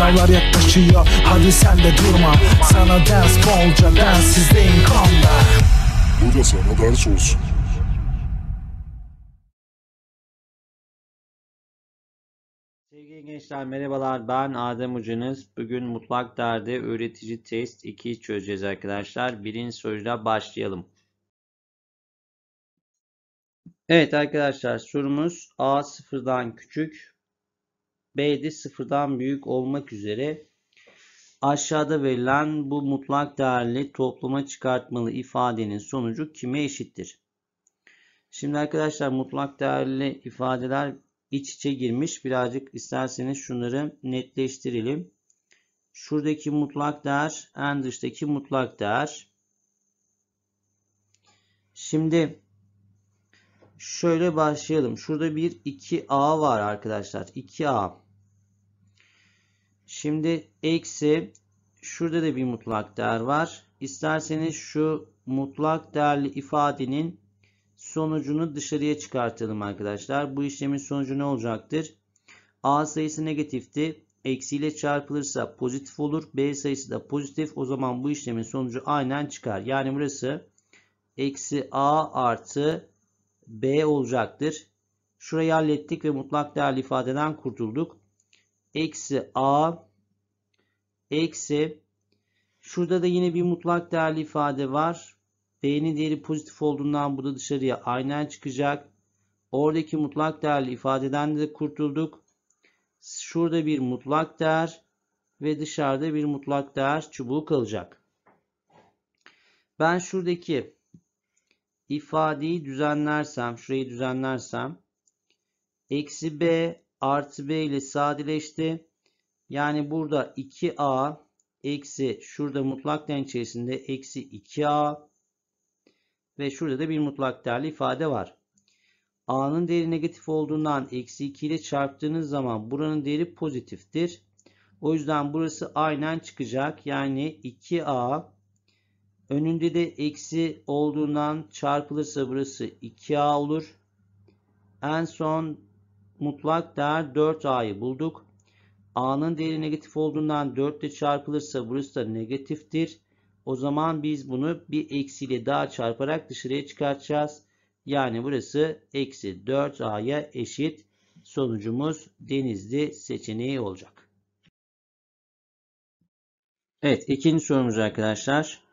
Sınavlar yaklaşıyor hadi sen de durma Sana ders bolca densizdeyim kanla Bu da sana ders olsun Sevgili gençler merhabalar ben Adem Ucunuz. Bugün mutlak değerde öğretici test 2'yi çözeceğiz arkadaşlar. Birinci soruyla başlayalım. Evet arkadaşlar sorumuz A sıfırdan küçük B'de sıfırdan büyük olmak üzere aşağıda verilen bu mutlak değerli topluma çıkartmalı ifadenin sonucu kime eşittir? Şimdi arkadaşlar mutlak değerli ifadeler iç içe girmiş. Birazcık isterseniz şunları netleştirelim. Şuradaki mutlak değer en dıştaki mutlak değer. Şimdi şöyle başlayalım. Şurada bir 2a var arkadaşlar. 2a. Şimdi eksi şurada da bir mutlak değer var. İsterseniz şu mutlak değerli ifadenin sonucunu dışarıya çıkartalım arkadaşlar. Bu işlemin sonucu ne olacaktır? A sayısı negatifti. Eksi ile çarpılırsa pozitif olur. B sayısı da pozitif. O zaman bu işlemin sonucu aynen çıkar. Yani burası eksi A artı B olacaktır. Şurayı hallettik ve mutlak değerli ifadeden kurtulduk. Eksi A eksi şurada da yine bir mutlak değerli ifade var. B'nin değeri pozitif olduğundan bu da dışarıya aynen çıkacak. Oradaki mutlak değerli ifadeden de kurtulduk. Şurada bir mutlak değer ve dışarıda bir mutlak değer çubuğu kalacak. Ben şuradaki ifadeyi düzenlersem, şurayı düzenlersem eksi b artı b ile sadeleşti. Yani burada 2a eksi şurada mutlak değer içerisinde eksi 2a ve şurada da bir mutlak değerli ifade var. a'nın değeri negatif olduğundan eksi 2 ile çarptığınız zaman buranın değeri pozitiftir. O yüzden burası aynen çıkacak. Yani 2a Önünde de eksi olduğundan çarpılırsa burası 2A olur. En son mutlak değer 4A'yı bulduk. A'nın değeri negatif olduğundan 4 ile çarpılırsa burası da negatiftir. O zaman biz bunu bir eksiyle daha çarparak dışarıya çıkartacağız. Yani burası eksi 4A'ya eşit sonucumuz denizli seçeneği olacak. Evet ikinci sorumuz arkadaşlar.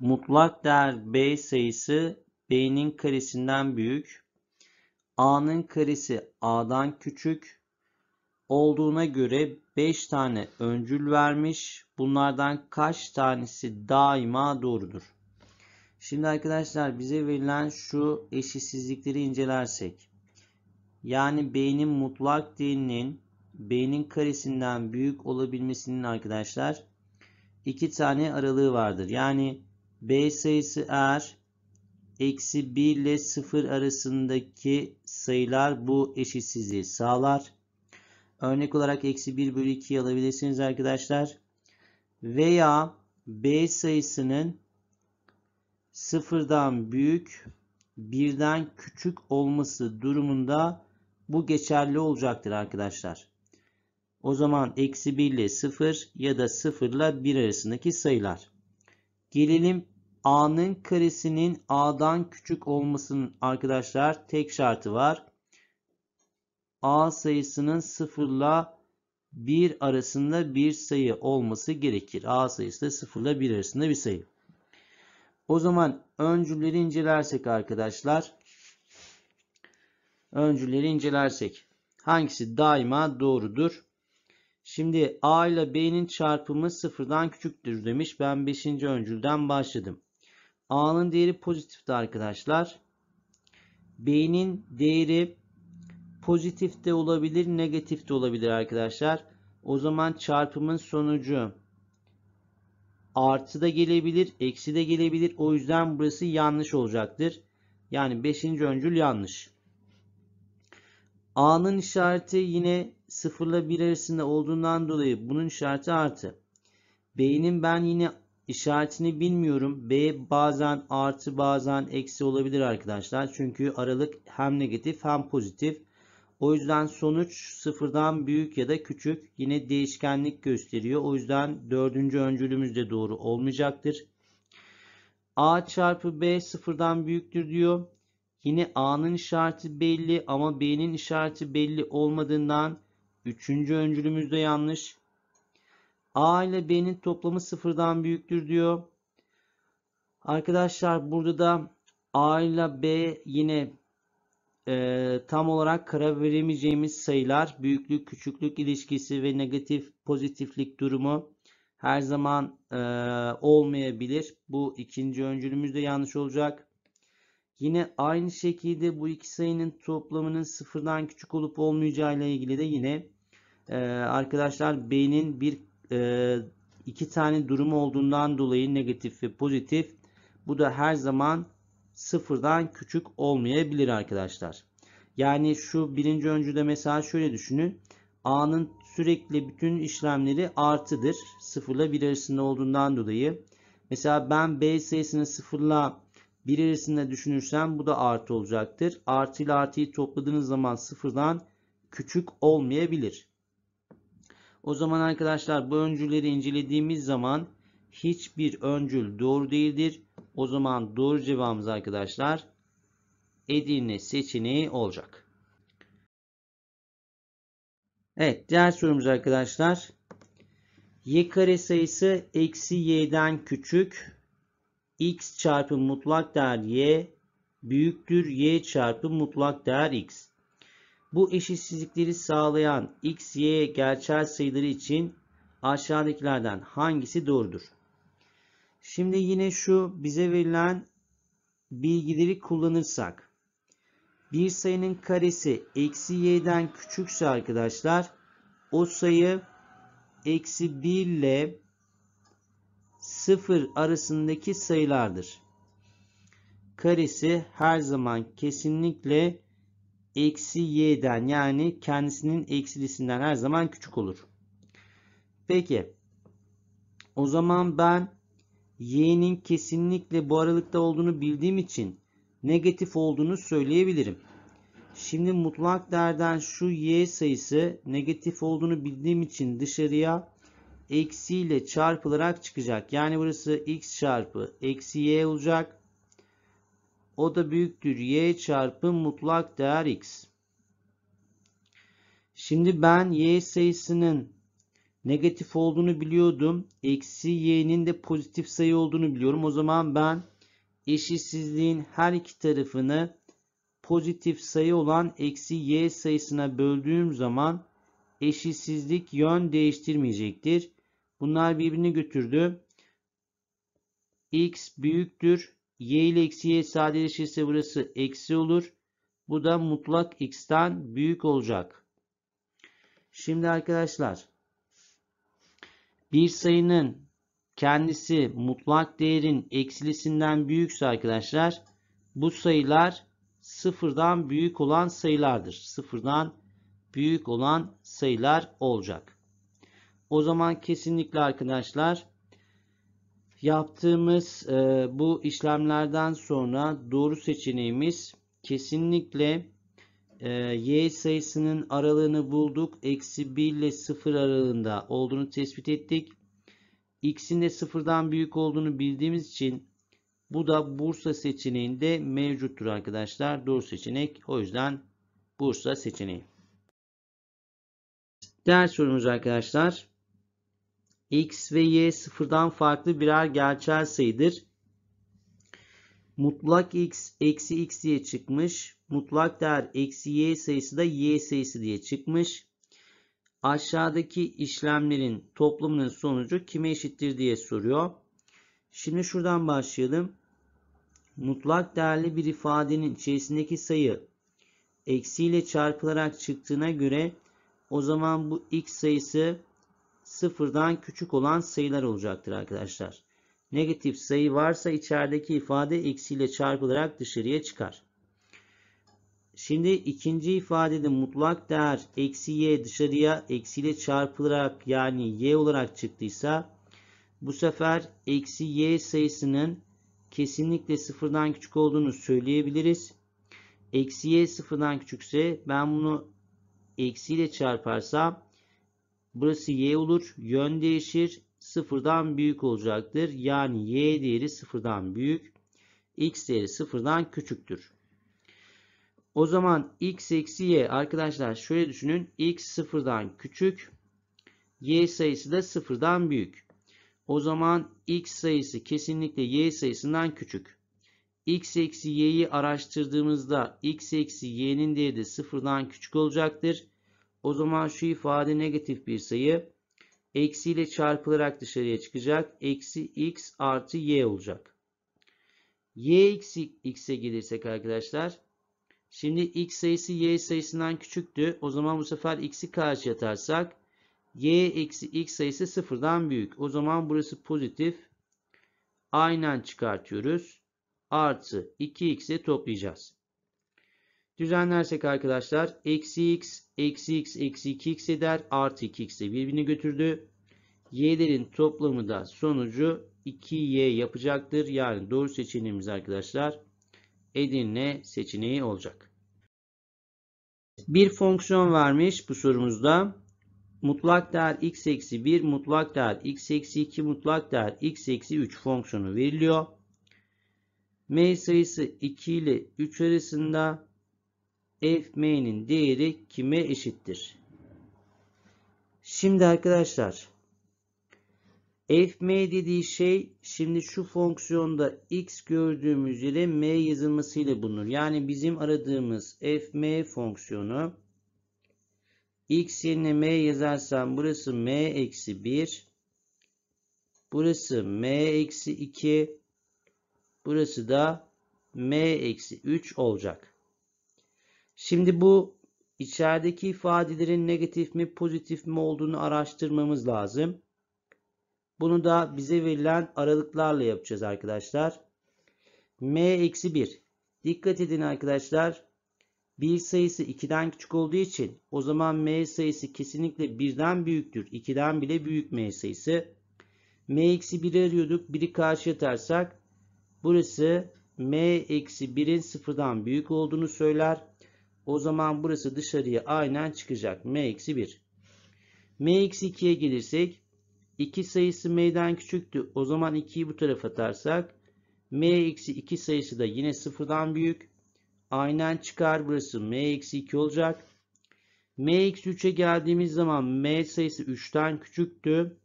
Mutlak değer b sayısı b'nin karesinden büyük, a'nın karesi a'dan küçük olduğuna göre 5 tane öncül vermiş. Bunlardan kaç tanesi daima doğrudur? Şimdi arkadaşlar bize verilen şu eşitsizlikleri incelersek. Yani b'nin mutlak değerinin b'nin karesinden büyük olabilmesinin arkadaşlar iki tane aralığı vardır. Yani B sayısı r eksi 1 ile 0 arasındaki sayılar bu eşitsizliği sağlar. Örnek olarak eksi 1 bölü 2 alabilirsiniz arkadaşlar. Veya B sayısının 0'dan büyük 1'den küçük olması durumunda bu geçerli olacaktır arkadaşlar. O zaman eksi 1 ile 0 ya da 0 ile 1 arasındaki sayılar. Gelelim a'nın karesinin a'dan küçük olmasının arkadaşlar tek şartı var. a sayısının 0 ile 1 arasında bir sayı olması gerekir. a sayısı da 0 ile 1 arasında bir sayı. O zaman öncülleri incelersek arkadaşlar. Öncülleri incelersek hangisi daima doğrudur? Şimdi A ile B'nin çarpımı sıfırdan küçüktür demiş. Ben 5. öncülden başladım. A'nın değeri pozitifti arkadaşlar. B'nin değeri pozitif de olabilir, negatif de olabilir arkadaşlar. O zaman çarpımın sonucu artı da gelebilir, eksi de gelebilir. O yüzden burası yanlış olacaktır. Yani 5. öncül yanlış. A'nın işareti yine 0 ile 1 arasında olduğundan dolayı bunun işareti artı. B'nin ben yine işaretini bilmiyorum. B bazen artı bazen eksi olabilir arkadaşlar. Çünkü aralık hem negatif hem pozitif. O yüzden sonuç sıfırdan büyük ya da küçük yine değişkenlik gösteriyor. O yüzden dördüncü öncülümüz de doğru olmayacaktır. A çarpı B sıfırdan büyüktür diyor. Yine A'nın işareti belli ama B'nin işareti belli olmadığından Üçüncü öncülümüz de yanlış. A ile B'nin toplamı sıfırdan büyüktür diyor. Arkadaşlar burada da A ile B yine e, tam olarak karar veremeyeceğimiz sayılar, büyüklük küçüklük ilişkisi ve negatif pozitiflik durumu her zaman e, olmayabilir. Bu ikinci öncülümüz de yanlış olacak. Yine aynı şekilde bu iki sayının toplamının sıfırdan küçük olup olmayacağı ile ilgili de yine e, arkadaşlar beynin bir e, iki tane durumu olduğundan dolayı negatif ve pozitif. Bu da her zaman sıfırdan küçük olmayabilir arkadaşlar. Yani şu birinci öncüde mesela şöyle düşünün. A'nın sürekli bütün işlemleri artıdır. sıfırla ile arasında olduğundan dolayı. Mesela ben B sayısını sıfırla ile arasında düşünürsem bu da artı olacaktır. Artı ile artıyı topladığınız zaman sıfırdan küçük olmayabilir. O zaman arkadaşlar bu öncülleri incelediğimiz zaman hiçbir öncül doğru değildir. O zaman doğru cevabımız arkadaşlar Edirne seçeneği olacak. Evet diğer sorumuz arkadaşlar. Y kare sayısı eksi y'den küçük. X çarpı mutlak değer y büyüktür y çarpı mutlak değer x. Bu eşitsizlikleri sağlayan x, y gerçel sayıları için aşağıdakilerden hangisi doğrudur? Şimdi yine şu bize verilen bilgileri kullanırsak. Bir sayının karesi eksi y'den küçükse arkadaşlar o sayı eksi 1 ile 0 arasındaki sayılardır. Karesi her zaman kesinlikle eksi y'den yani kendisinin eksilisinden her zaman küçük olur. Peki o zaman ben y'nin kesinlikle bu aralıkta olduğunu bildiğim için negatif olduğunu söyleyebilirim. Şimdi mutlak değerden şu y sayısı negatif olduğunu bildiğim için dışarıya eksi ile çarpılarak çıkacak. Yani burası x çarpı eksi y olacak. O da büyüktür y çarpı mutlak değer x. Şimdi ben y sayısının negatif olduğunu biliyordum. Eksi y'nin de pozitif sayı olduğunu biliyorum. O zaman ben eşitsizliğin her iki tarafını pozitif sayı olan eksi y sayısına böldüğüm zaman eşitsizlik yön değiştirmeyecektir. Bunlar birbirini götürdü. x büyüktür y ile eksi y sadeleşirse burası eksi olur. Bu da mutlak x'ten büyük olacak. Şimdi arkadaşlar bir sayının kendisi mutlak değerin eksilisinden büyükse arkadaşlar bu sayılar sıfırdan büyük olan sayılardır. Sıfırdan büyük olan sayılar olacak. O zaman kesinlikle arkadaşlar yaptığımız e, bu işlemlerden sonra doğru seçeneğimiz kesinlikle e, y sayısının aralığını bulduk. Eksi 1 ile 0 aralığında olduğunu tespit ettik. X'in de 0'dan büyük olduğunu bildiğimiz için bu da Bursa seçeneğinde mevcuttur arkadaşlar. Doğru seçenek. O yüzden Bursa seçeneği. Diğer sorumuz arkadaşlar x ve y sıfırdan farklı birer gerçel sayıdır. Mutlak x eksi x diye çıkmış. Mutlak değer eksi y sayısı da y sayısı diye çıkmış. Aşağıdaki işlemlerin toplamının sonucu kime eşittir diye soruyor. Şimdi şuradan başlayalım. Mutlak değerli bir ifadenin içerisindeki sayı eksiyle çarpılarak çıktığına göre o zaman bu x sayısı sıfırdan küçük olan sayılar olacaktır arkadaşlar. Negatif sayı varsa içerideki ifade eksiyle çarpılarak dışarıya çıkar. Şimdi ikinci ifadede mutlak değer eksi y dışarıya eksiyle çarpılarak yani y olarak çıktıysa bu sefer eksi y sayısının kesinlikle sıfırdan küçük olduğunu söyleyebiliriz. Eksi y sıfırdan küçükse ben bunu eksiyle çarparsam Burası y olur. Yön değişir. Sıfırdan büyük olacaktır. Yani y değeri sıfırdan büyük. X değeri sıfırdan küçüktür. O zaman x eksi y arkadaşlar şöyle düşünün. X sıfırdan küçük. Y sayısı da sıfırdan büyük. O zaman x sayısı kesinlikle y sayısından küçük. x eksi y'yi araştırdığımızda x eksi y'nin değeri de sıfırdan küçük olacaktır. O zaman şu ifade negatif bir sayı. Eksi ile çarpılarak dışarıya çıkacak. Eksi x artı y olacak. y eksi x'e gelirsek arkadaşlar. Şimdi x sayısı y sayısından küçüktü. O zaman bu sefer x'i karşıya atarsak y eksi x sayısı sıfırdan büyük. O zaman burası pozitif. Aynen çıkartıyoruz. Artı 2x'i toplayacağız. Düzenlersek arkadaşlar eksi x, eksi x, eksi 2x eder. Artı 2x de birbirini götürdü. Y'lerin toplamı da sonucu 2y yapacaktır. Yani doğru seçeneğimiz arkadaşlar Edirne seçeneği olacak. Bir fonksiyon vermiş bu sorumuzda. Mutlak değer x eksi 1, mutlak değer x eksi 2, mutlak değer x eksi 3 fonksiyonu veriliyor. M sayısı 2 ile 3 arasında fm'nin değeri kime eşittir? Şimdi arkadaşlar fm dediği şey şimdi şu fonksiyonda x gördüğümüz yere m yazılmasıyla bulunur. Yani bizim aradığımız fm fonksiyonu x yerine m yazarsam burası m eksi 1 burası m eksi 2 burası da m eksi 3 olacak. Şimdi bu içerideki ifadelerin negatif mi pozitif mi olduğunu araştırmamız lazım. Bunu da bize verilen aralıklarla yapacağız arkadaşlar. m-1 Dikkat edin arkadaşlar. 1 sayısı 2'den küçük olduğu için o zaman m sayısı kesinlikle 1'den büyüktür. 2'den bile büyük m sayısı. m-1'i arıyorduk. 1'i karşıya atarsak burası m-1'in 0'dan büyük olduğunu söyler. O zaman burası dışarıya aynen çıkacak. M-1. M-2'ye gelirsek 2 sayısı m'den küçüktü. O zaman 2'yi bu tarafa atarsak m-2 sayısı da yine sıfırdan büyük. Aynen çıkar. Burası m-2 olacak. m-3'e geldiğimiz zaman m sayısı 3'ten küçüktü.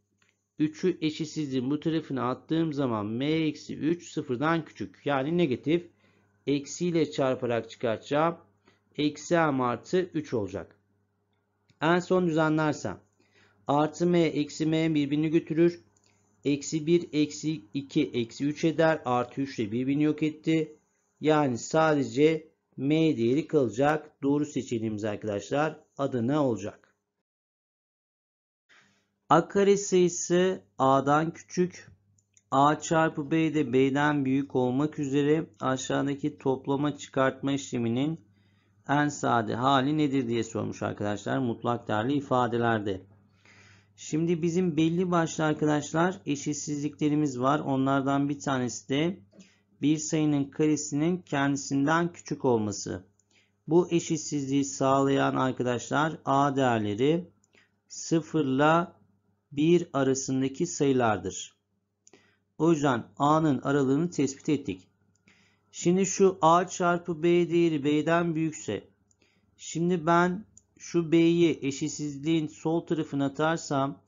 3'ü eşitsizliğin bu tarafına attığım zaman m-3 sıfırdan küçük. Yani negatif. eksi ile çarparak çıkartacağım eksi m artı 3 olacak. En son düzenlersem artı m eksi m birbirini götürür. Eksi 1 eksi 2 eksi 3 eder. Artı 3 ile birbirini yok etti. Yani sadece m değeri kalacak. Doğru seçeneğimiz arkadaşlar adı ne olacak? A kare sayısı a'dan küçük, a çarpı b de b'den büyük olmak üzere aşağıdaki toplama çıkartma işleminin en sade hali nedir diye sormuş arkadaşlar mutlak değerli ifadelerde. Şimdi bizim belli başlı arkadaşlar eşitsizliklerimiz var. Onlardan bir tanesi de bir sayının karesinin kendisinden küçük olması. Bu eşitsizliği sağlayan arkadaşlar a değerleri 0 ile 1 arasındaki sayılardır. O yüzden a'nın aralığını tespit ettik. Şimdi şu a çarpı b değeri b'den büyükse. Şimdi ben şu b'yi eşitsizliğin sol tarafına atarsam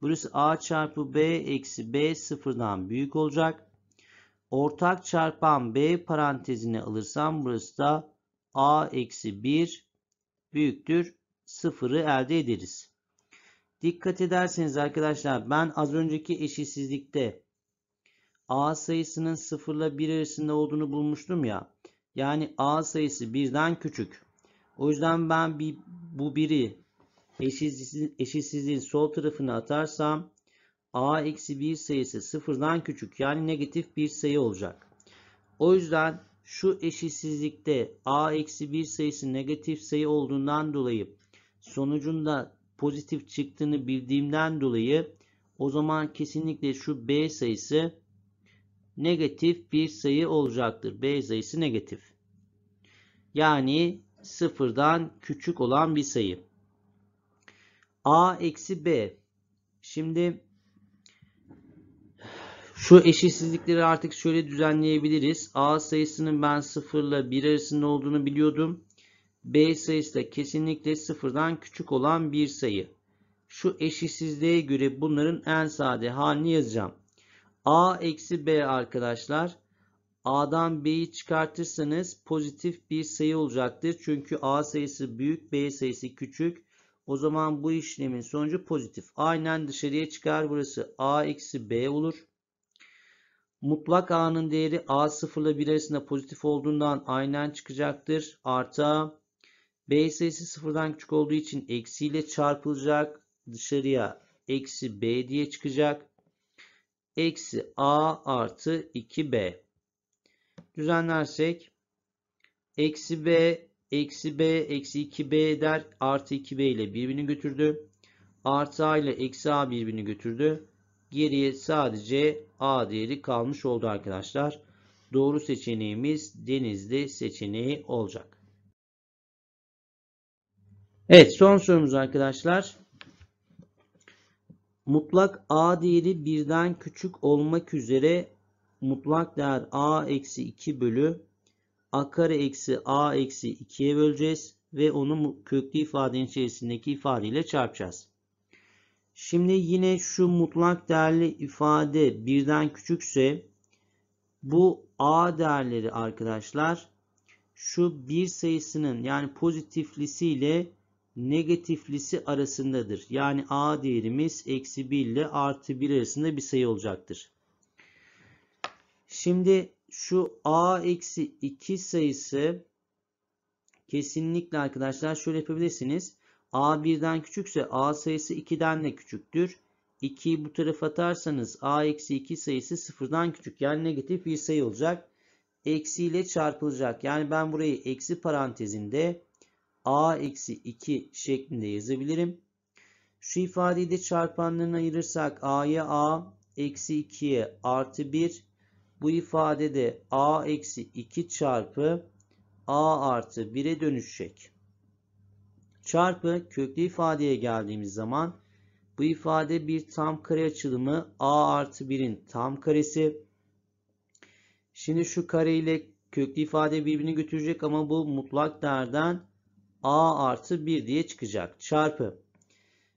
burası a çarpı b eksi b sıfırdan büyük olacak. Ortak çarpan b parantezine alırsam burası da a eksi 1 büyüktür sıfırı elde ederiz. Dikkat ederseniz arkadaşlar ben az önceki eşitsizlikte A sayısının 0 ile 1 arasında olduğunu bulmuştum ya. Yani A sayısı 1'den küçük. O yüzden ben bir, bu 1'i eşitsizliğin, eşitsizliğin sol tarafına atarsam A eksi 1 sayısı 0'dan küçük. Yani negatif bir sayı olacak. O yüzden şu eşitsizlikte A eksi 1 sayısı negatif sayı olduğundan dolayı sonucunda pozitif çıktığını bildiğimden dolayı o zaman kesinlikle şu B sayısı negatif bir sayı olacaktır. B sayısı negatif. Yani sıfırdan küçük olan bir sayı. A eksi B. Şimdi şu eşitsizlikleri artık şöyle düzenleyebiliriz. A sayısının ben sıfırla bir arasında olduğunu biliyordum. B sayısı da kesinlikle sıfırdan küçük olan bir sayı. Şu eşitsizliğe göre bunların en sade halini yazacağım. A eksi B arkadaşlar. A'dan B'yi çıkartırsanız pozitif bir sayı olacaktır. Çünkü A sayısı büyük, B sayısı küçük. O zaman bu işlemin sonucu pozitif. Aynen dışarıya çıkar. Burası A eksi B olur. Mutlak A'nın değeri A 0 ile 1 arasında pozitif olduğundan aynen çıkacaktır. Arta B sayısı sıfırdan küçük olduğu için eksiyle çarpılacak. Dışarıya eksi B diye çıkacak eksi a artı 2b. Düzenlersek eksi b eksi b eksi 2b eder. Artı 2b ile birbirini götürdü. Artı a ile eksi a birbirini götürdü. Geriye sadece a değeri kalmış oldu arkadaşlar. Doğru seçeneğimiz denizli seçeneği olacak. Evet son sorumuz arkadaşlar. Mutlak a değeri birden küçük olmak üzere mutlak değer a eksi 2 bölü a kare eksi a eksi 2'ye böleceğiz ve onu köklü ifadenin içerisindeki ifadeyle çarpacağız. Şimdi yine şu mutlak değerli ifade birden küçükse bu a değerleri arkadaşlar şu bir sayısının yani pozitiflisiyle negatiflisi arasındadır. Yani a değerimiz eksi 1 ile artı 1 arasında bir sayı olacaktır. Şimdi şu a eksi 2 sayısı kesinlikle arkadaşlar şöyle yapabilirsiniz. a 1'den küçükse a sayısı 2'den de küçüktür. 2'yi bu tarafa atarsanız a eksi 2 sayısı 0'dan küçük. Yani negatif bir sayı olacak. Eksi ile çarpılacak. Yani ben burayı eksi parantezinde a eksi 2 şeklinde yazabilirim. Şu ifadeyi de çarpanlarına ayırırsak a'ya a eksi 2'ye artı 1. Bu ifadede a eksi 2 çarpı a artı 1'e dönüşecek. Çarpı köklü ifadeye geldiğimiz zaman bu ifade bir tam kare açılımı a artı 1'in tam karesi. Şimdi şu kare ile köklü ifade birbirini götürecek ama bu mutlak değerden a artı 1 diye çıkacak. Çarpı.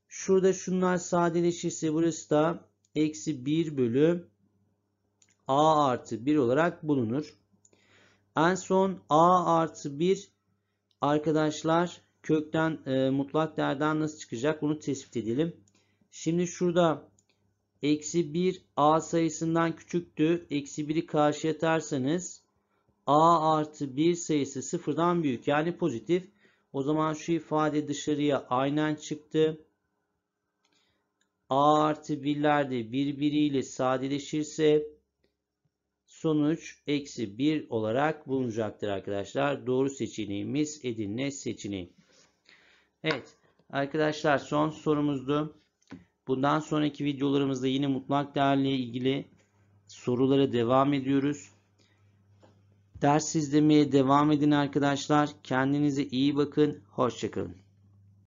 Şurada şunlar sadeleşirse burası da eksi 1 bölü a artı 1 olarak bulunur. En son a artı 1 arkadaşlar kökten e, mutlak değerden nasıl çıkacak bunu tespit edelim. Şimdi şurada eksi 1 a sayısından küçüktü. Eksi 1'i karşıya atarsanız a artı 1 sayısı sıfırdan büyük yani pozitif. O zaman şu ifade dışarıya aynen çıktı. A artı 1'ler de birbiriyle sadeleşirse sonuç eksi 1 olarak bulunacaktır arkadaşlar. Doğru seçeneğimiz Edirne seçeneği. Evet arkadaşlar son sorumuzdu. Bundan sonraki videolarımızda yine mutlak değerle ilgili sorulara devam ediyoruz. Ders izlemeye devam edin arkadaşlar. Kendinize iyi bakın. Hoşçakalın.